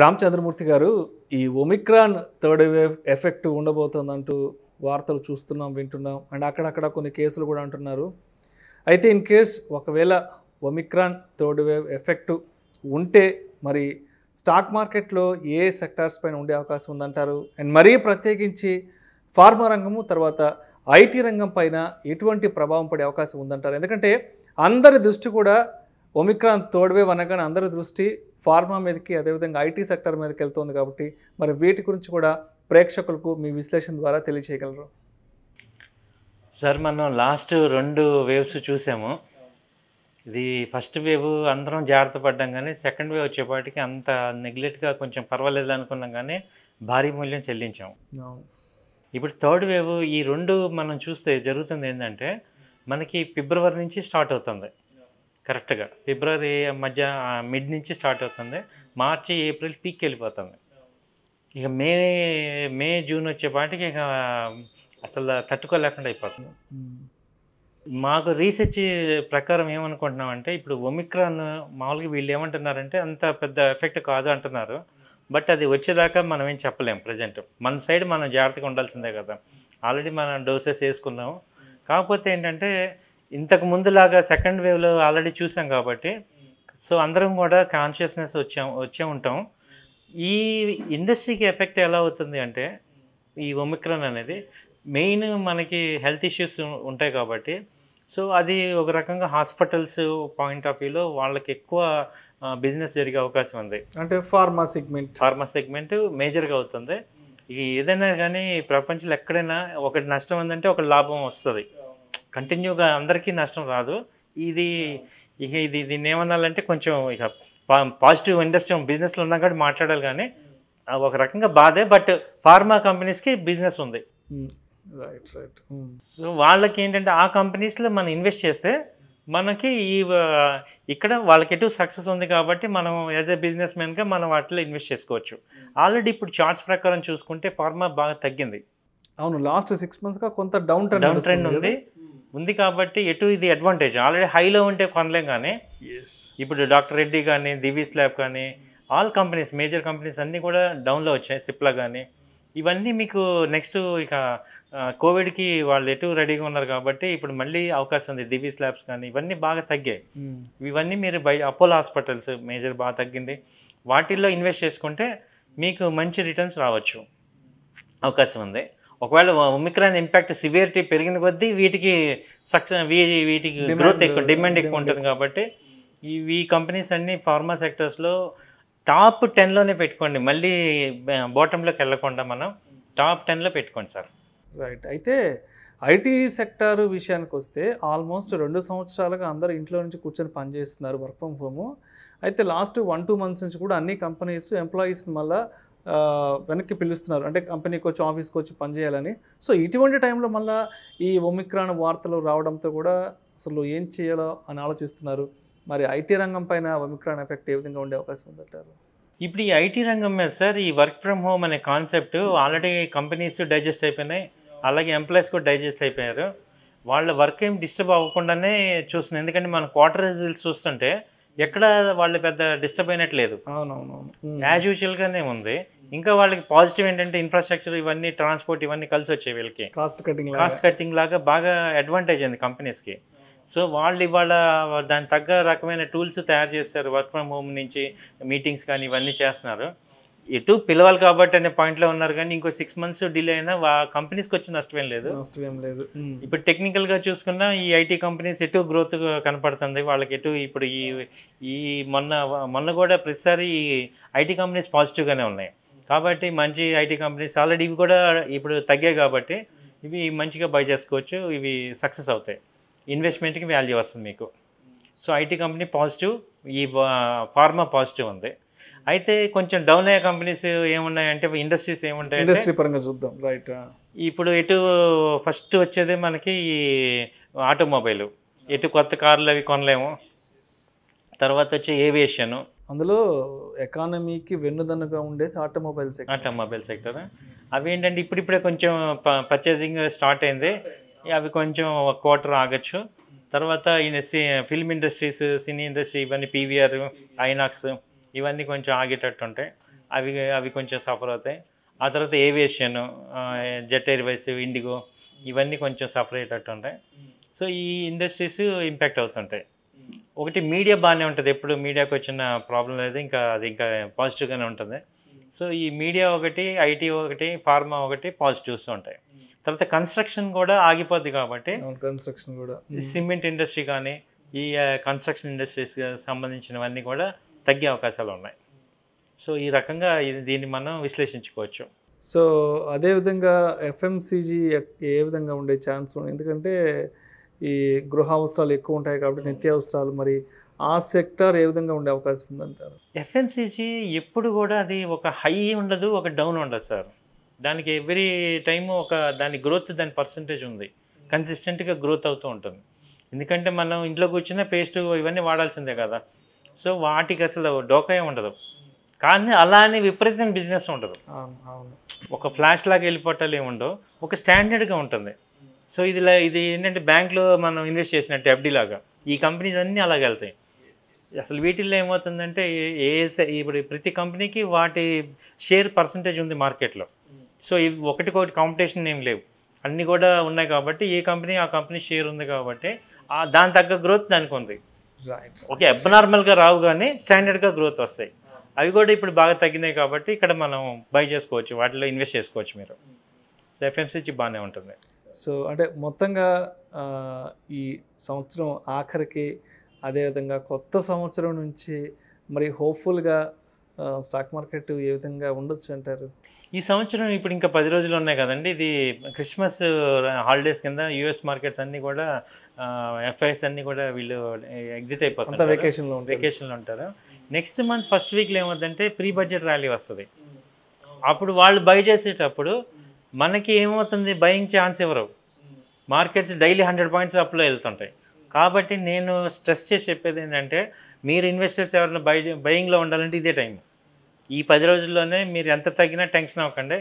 రామచంద్రమూర్తి గారు ఈ omicron third wave effect ఉండబోతుందంటూ వార్తలు చూస్తున్నాం వింటున్నాం అండ్ అక్కడక్కడ కొన్ని కేసులు కూడా అంటున్నారు అయితే ఇన్ కేస్ ఒకవేళ ఒమిక్రాన్ థర్డ్ వేవ్ ఎఫెక్ట్ ఉంటే మరి స్టాక్ మార్కెట్లో ఏ సెక్టార్స్ పైన ఉండే అవకాశం ఉందంటారు అండ్ మరీ ప్రత్యేకించి ఫార్మా రంగము తర్వాత ఐటీ రంగం పైన ఎటువంటి ప్రభావం పడే అవకాశం ఉందంటారు ఎందుకంటే అందరి దృష్టి కూడా ఒమిక్రాన్ థర్డ్ వేవ్ అనగానే అందరి దృష్టి ఫార్మా మీదకి అదేవిధంగా ఐటీ సెక్టర్ మీదకి వెళ్తుంది కాబట్టి మరి వీటి గురించి కూడా ప్రేక్షకులకు మీ విశ్లేషణ ద్వారా తెలియచేయగలరు సార్ మనం లాస్ట్ రెండు వేవ్స్ చూసాము ఇది ఫస్ట్ వేవ్ అందరం జాగ్రత్త పడ్డాం కానీ సెకండ్ వేవ్ వచ్చేపాటికి అంత నెగ్లెక్ట్గా కొంచెం పర్వాలేదు అనుకున్నాం కానీ భారీ మూల్యం చెల్లించాము ఇప్పుడు థర్డ్ వేవ్ ఈ రెండు మనం చూస్తే జరుగుతుంది ఏంటంటే మనకి ఫిబ్రవరి నుంచి స్టార్ట్ అవుతుంది కరెక్ట్గా ఫిబ్రవరి మధ్య మిడ్ నుంచి స్టార్ట్ అవుతుంది మార్చి ఏప్రిల్ పీక్ వెళ్ళిపోతుంది ఇక మే మే జూన్ వచ్చేపాటికి ఇక అసలు తట్టుకోలేకుండా అయిపోతుంది మాకు రీసెర్చ్ ప్రకారం ఏమనుకుంటున్నామంటే ఇప్పుడు ఒమిక్రాన్ మామూలుగా వీళ్ళు ఏమంటున్నారంటే అంత పెద్ద ఎఫెక్ట్ కాదు అంటున్నారు బట్ అది వచ్చేదాకా మనం ఏం చెప్పలేం ప్రజెంట్ మన సైడ్ మనం జాగ్రత్తగా ఉండాల్సిందే కదా ఆల్రెడీ మనం డోసెస్ వేసుకున్నాము కాకపోతే ఏంటంటే ఇంతకు ముందులాగా సెకండ్ వేవ్లో ఆల్రెడీ చూసాం కాబట్టి సో అందరం కూడా కాన్షియస్నెస్ వచ్చాం వచ్చే ఉంటాం ఈ ఇండస్ట్రీకి ఎఫెక్ట్ ఎలా అవుతుంది అంటే ఈ ఒమిక్రాన్ అనేది మెయిన్ మనకి హెల్త్ ఇష్యూస్ ఉంటాయి కాబట్టి సో అది ఒక రకంగా హాస్పిటల్స్ పాయింట్ ఆఫ్ వ్యూలో వాళ్ళకి ఎక్కువ బిజినెస్ జరిగే అవకాశం ఉంది అంటే ఫార్మా సెగ్మెంట్ ఫార్మా సెగ్మెంట్ మేజర్గా అవుతుంది ఏదైనా కానీ ప్రపంచంలో ఎక్కడైనా ఒకటి నష్టం ఉందంటే ఒక లాభం వస్తుంది కంటిన్యూగా అందరికీ నష్టం రాదు ఇది ఇక ఇది దీన్ని ఏమన్నాలంటే కొంచెం ఇక పాజిటివ్ ఇండస్ట్రీ బిజినెస్లో ఉన్నా కానీ మాట్లాడాలి కానీ ఒక రకంగా బాధే బట్ ఫార్మా కంపెనీస్కి బిజినెస్ ఉంది రైట్ రైట్ సో వాళ్ళకి ఏంటంటే ఆ కంపెనీస్లో మనం ఇన్వెస్ట్ చేస్తే మనకి ఈ ఇక్కడ వాళ్ళకి ఎటు సక్సెస్ ఉంది కాబట్టి మనం యాజ్ ఎ బిజినెస్ మ్యాన్గా మనం వాటిలో ఇన్వెస్ట్ చేసుకోవచ్చు ఆల్రెడీ ఇప్పుడు చార్ట్స్ ప్రకారం చూసుకుంటే ఫార్మా బాగా తగ్గింది అవును లాస్ట్ సిక్స్ మంత్స్గా కొంత డౌన్ ట్రెండ్ డౌన్ ట్రెండ్ ఉంది ఉంది కాబట్టి ఎటు ఇది అడ్వాంటేజ్ ఆల్రెడీ హైలో ఉంటే కొనలేం కానీ ఇప్పుడు డాక్టర్ రెడ్డి కానీ దివీస్ ల్యాబ్ కానీ ఆల్ కంపెనీస్ మేజర్ కంపెనీస్ అన్నీ కూడా డౌన్లో వచ్చాయి సిప్లా కానీ ఇవన్నీ మీకు నెక్స్ట్ ఇక కోవిడ్కి వాళ్ళు ఎటు రెడీగా ఉన్నారు కాబట్టి ఇప్పుడు మళ్ళీ అవకాశం ఉంది దివీస్ ల్యాబ్స్ కానీ ఇవన్నీ బాగా తగ్గాయి hmm. ఇవన్నీ మీరు బై అపోలో హాస్పిటల్స్ మేజర్ బాగా తగ్గింది వాటిల్లో ఇన్వెస్ట్ చేసుకుంటే మీకు మంచి రిటర్న్స్ రావచ్చు అవకాశం ఉంది ఒకవేళ ఒమిక్రాన్ ఇంపాక్ట్ సివియరిటీ పెరిగిన కొద్దీ వీటికి సక్సెస్ వీటికి గ్రోత్ ఎక్కువ డిమాండ్ ఎక్కువ ఉంటుంది కాబట్టి ఈ కంపెనీస్ అన్ని ఫార్మా సెక్టర్స్లో టాప్ టెన్లోనే పెట్టుకోండి మళ్ళీ బాటంలోకి వెళ్ళకుండా మనం టాప్ టెన్లో పెట్టుకోండి సార్ రైట్ అయితే ఐటీ సెక్టార్ విషయానికి వస్తే ఆల్మోస్ట్ రెండు సంవత్సరాలుగా అందరూ ఇంట్లో నుంచి కూర్చొని పనిచేస్తున్నారు వర్క్ ఫ్రమ్ హోము అయితే లాస్ట్ వన్ టూ మంత్స్ నుంచి కూడా అన్ని కంపెనీస్ ఎంప్లాయీస్ మళ్ళీ వెనక్కి పిలుస్తున్నారు అంటే కంపెనీకి వచ్చి ఆఫీస్కి వచ్చి పనిచేయాలని సో ఇటువంటి టైంలో మళ్ళీ ఈ ఒమిక్రాన్ వార్తలు రావడంతో కూడా అసలు ఏం చేయాలో అని ఆలోచిస్తున్నారు మరి ఐటీ రంగం పైన ఒమిక్రాన్ ఎఫెక్ట్ ఏ విధంగా ఉండే అవకాశం ఉందంటారు ఇప్పుడు ఈ ఐటీ రంగం మీద సార్ ఈ వర్క్ ఫ్రమ్ హోమ్ అనే కాన్సెప్ట్ ఆల్రెడీ కంపెనీస్ డైజెస్ట్ అయిపోయినాయి అలాగే ఎంప్లాయీస్ కూడా డైజెస్ట్ అయిపోయారు వాళ్ళ వర్క్ ఏం డిస్టర్బ్ అవ్వకుండానే చూస్తున్నాయి ఎందుకంటే మనం క్వార్టర్ రిజల్ట్స్ చూస్తుంటే ఎక్కడ వాళ్ళు పెద్ద డిస్టర్బ్ అయినట్లేదు అవునవును యాజ్ యూజువల్గానే ఉంది ఇంకా వాళ్ళకి పాజిటివ్ ఏంటంటే ఇన్ఫ్రాస్ట్రక్చర్ ఇవన్నీ ట్రాన్స్పోర్ట్ ఇవన్నీ కలిసి వచ్చాయి వీళ్ళకి కాస్ట్ కటింగ్ కాస్ట్ కటింగ్ లాగా బాగా అడ్వాంటేజ్ అయింది కంపెనీస్కి సో వాళ్ళు ఇవాళ దానికి తగ్గ రకమైన టూల్స్ తయారు చేస్తారు వర్క్ ఫ్రమ్ హోమ్ నుంచి మీటింగ్స్ కానీ ఇవన్నీ చేస్తున్నారు ఎటు పిలవాలి కాబట్టి అనే పాయింట్లో ఉన్నారు కానీ ఇంకో సిక్స్ మంత్స్ డిలే అయినా కంపెనీస్కి వచ్చి నష్టమేం లేదు నష్టమేం లేదు ఇప్పుడు టెక్నికల్గా చూసుకున్నా ఈ ఐటీ కంపెనీస్ ఎటు గ్రోత్ కనపడుతుంది వాళ్ళకి ఎటు ఇప్పుడు ఈ ఈ మొన్న మొన్న కూడా ప్రతిసారి ఈ ఐటీ కంపెనీస్ పాజిటివ్గానే ఉన్నాయి కాబట్టి మంచి ఐటీ కంపెనీస్ ఆల్రెడీ ఇవి కూడా ఇప్పుడు తగ్గాయి కాబట్టి ఇవి మంచిగా బై చేసుకోవచ్చు ఇవి సక్సెస్ అవుతాయి ఇన్వెస్ట్మెంట్కి వాల్యూ వస్తుంది మీకు సో ఐటీ కంపెనీ పాజిటివ్ ఈ ఫార్మా పాజిటివ్ ఉంది అయితే కొంచెం డౌన్ అయ్యే కంపెనీస్ ఏమున్నాయంటే ఇండస్ట్రీస్ ఏముంటాయి ఇండస్ట్రీ పరంగా చూద్దాం రైట్ ఇప్పుడు ఎటు ఫస్ట్ వచ్చేది మనకి ఈ ఆటోమొబైల్ ఎటు కొత్త కార్లు అవి కొనలేము తర్వాత వచ్చి ఏవియేషన్ అందులో ఎకానమీకి వెన్నుదన్నుగా ఉండేది ఆటోమొబైల్ సెక్టర్ ఆటోమొబైల్ సెక్టర్ అవి ఏంటంటే ఇప్పుడిప్పుడే కొంచెం పర్చేసింగ్ స్టార్ట్ అయింది అవి కొంచెం ఒక క్వార్టర్ ఆగచ్చు తర్వాత ఫిల్మ్ ఇండస్ట్రీస్ సినీ ఇండస్ట్రీ ఇవన్నీ పీవీఆర్ ఐనాక్స్ ఇవన్నీ కొంచెం ఆగేటట్టు ఉంటాయి అవి అవి కొంచెం సఫర్ అవుతాయి ఆ తర్వాత ఏవియేషన్ జెట్ ఎయిర్వేస్ ఇండిగో ఇవన్నీ కొంచెం సఫర్ అయ్యేటట్టు ఉంటాయి సో ఈ ఇండస్ట్రీస్ ఇంపాక్ట్ అవుతుంటాయి ఒకటి మీడియా బాగానే ఉంటుంది ఎప్పుడు మీడియాకు వచ్చిన ప్రాబ్లం లేదు ఇంకా అది ఇంకా పాజిటివ్గానే ఉంటుంది సో ఈ మీడియా ఒకటి ఐటీ ఒకటి ఫార్మా ఒకటి పాజిటివ్స్ ఉంటాయి తర్వాత కన్స్ట్రక్షన్ కూడా ఆగిపోద్ది కాబట్టి కన్స్ట్రక్షన్ కూడా సిమెంట్ ఇండస్ట్రీ కానీ ఈ కన్స్ట్రక్షన్ ఇండస్ట్రీస్ సంబంధించినవన్నీ కూడా తగ్గే అవకాశాలు ఉన్నాయి సో ఈ రకంగా ఇది దీన్ని మనం విశ్లేషించుకోవచ్చు సో అదేవిధంగా ఎఫ్ఎంసీజీ ఏ విధంగా ఉండే ఛాన్స్ ఎందుకంటే ఈ గృహ అవసరాలు ఎక్కువ ఉంటాయి కాబట్టి నిత్యావసరాలు hmm. మరి ఆ సెక్టార్ ఏ విధంగా ఉండే అవకాశం ఉందంటారు ఎఫ్ఎంసీజీ ఎప్పుడు కూడా అది ఒక హై ఉండదు ఒక డౌన్ ఉండదు సార్ దానికి ఎవ్రీ టైమ్ ఒక దాని గ్రోత్ దాని పర్సంటేజ్ ఉంది కన్సిస్టెంట్గా గ్రోత్ అవుతూ ఉంటుంది ఎందుకంటే మనం ఇంట్లో కూర్చున్న పేస్ట్ ఇవన్నీ వాడాల్సిందే కదా సో వాటికి అసలు డోకా ఉండదు కానీ అలానే విపరీతం బిజినెస్ ఉండదు ఒక ఫ్లాష్ లాగా వెళ్ళిపోవటాలు ఏముండవు ఒక స్టాండర్డ్గా ఉంటుంది సో ఇది ఇది ఏంటంటే బ్యాంక్లో మనం ఇన్వెస్ట్ చేసినట్టు ఎఫ్డీ లాగా ఈ కంపెనీస్ అన్నీ అలాగే వెళ్తాయి అసలు వీటిల్లో ఏమవుతుందంటే ఏ ఇప్పుడు ప్రతి కంపెనీకి వాటి షేర్ పర్సంటేజ్ ఉంది మార్కెట్లో సో ఇవి ఒకటికొకటి కాంపిటీషన్ ఏం లేవు అన్నీ కూడా ఉన్నాయి కాబట్టి ఏ కంపెనీ ఆ కంపెనీ షేర్ ఉంది కాబట్టి దాని తగ్గ గ్రోత్ దానికి ఉంది ఓకే గా రావు కానీ స్టాండర్డ్గా గ్రోత్ వస్తాయి అవి కూడా ఇప్పుడు బాగా తగ్గినాయి కాబట్టి ఇక్కడ మనం బై చేసుకోవచ్చు వాటిలో ఇన్వెస్ట్ చేసుకోవచ్చు మీరు సో బాగానే ఉంటుంది సో అంటే మొత్తంగా ఈ సంవత్సరం ఆఖరికి అదేవిధంగా కొత్త సంవత్సరం నుంచి మరి హోప్ఫుల్గా స్టాక్ మార్కెట్ ఏ విధంగా ఉండొచ్చు అంటారు ఈ సంవత్సరం ఇప్పుడు ఇంకా పది రోజులు ఉన్నాయి కదండి ఇది క్రిస్మస్ హాలిడేస్ కింద యూఎస్ మార్కెట్స్ అన్నీ కూడా ఎఫ్ఐఎస్ అన్నీ కూడా వీళ్ళు ఎగ్జిట్ అయిపోతారు వెకేషన్లో వెకేషన్లో ఉంటారు నెక్స్ట్ మంత్ ఫస్ట్ వీక్లో ఏమవుతుందంటే ప్రీ బడ్జెట్ ర్యాలీ వస్తుంది అప్పుడు వాళ్ళు బై చేసేటప్పుడు మనకి ఏమవుతుంది బయింగ్ ఛాన్స్ ఎవరు మార్కెట్స్ డైలీ హండ్రెడ్ పాయింట్స్ అప్లో వెళ్తుంటాయి కాబట్టి నేను స్ట్రెస్ చేసి చెప్పేది ఏంటంటే మీరు ఇన్వెస్టర్స్ ఎవరైనా బై బయింగ్లో ఉండాలంటే ఇదే టైం ఈ పది రోజుల్లోనే మీరు ఎంత తగ్గినా టెన్షన్ అవ్వకండి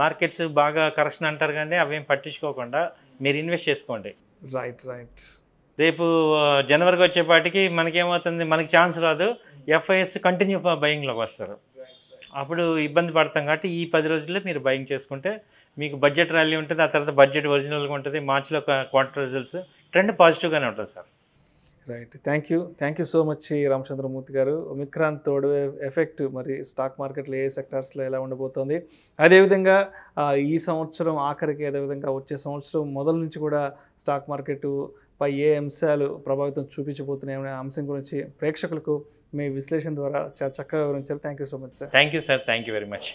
మార్కెట్స్ బాగా కరెక్షన్ అంటారు కానీ అవేం పట్టించుకోకుండా మీరు ఇన్వెస్ట్ చేసుకోండి రైట్ రైట్ రేపు జనవరికి వచ్చేపాటికి మనకేమవుతుంది మనకి ఛాన్స్ రాదు ఎఫ్ఐఎస్ కంటిన్యూ బయింగ్లోకి వస్తారు అప్పుడు ఇబ్బంది పడతాం కాబట్టి ఈ పది రోజుల్లో మీరు బయింగ్ చేసుకుంటే మీకు బడ్జెట్ ర్యాలీ ఉంటుంది ఆ తర్వాత బడ్జెట్ ఒరిజినల్గా ఉంటుంది మార్చిలో క్వార్టర్ రిజల్ట్స్ ట్రెండ్ పాజిటివ్గానే ఉంటుంది sir right thank you thank you so much Ramachandramurthy garu Omicron తోడు ఎఫెక్ట్ మరి స్టాక్ మార్కెట్లో ఏ సెక్టార్స్లో ఎలా ఉండబోతోంది అదేవిధంగా ఈ సంవత్సరం ఆఖరికి అదేవిధంగా వచ్చే సంవత్సరం మొదల నుంచి కూడా స్టాక్ మార్కెట్ పై ఏ అంశాలు ప్రభావితం అనే అంశం గురించి ప్రేక్షకులకు మీ విశ్లేషణ ద్వారా చక్కగా వివరించారు thank you so much sir thank you sir thank you very much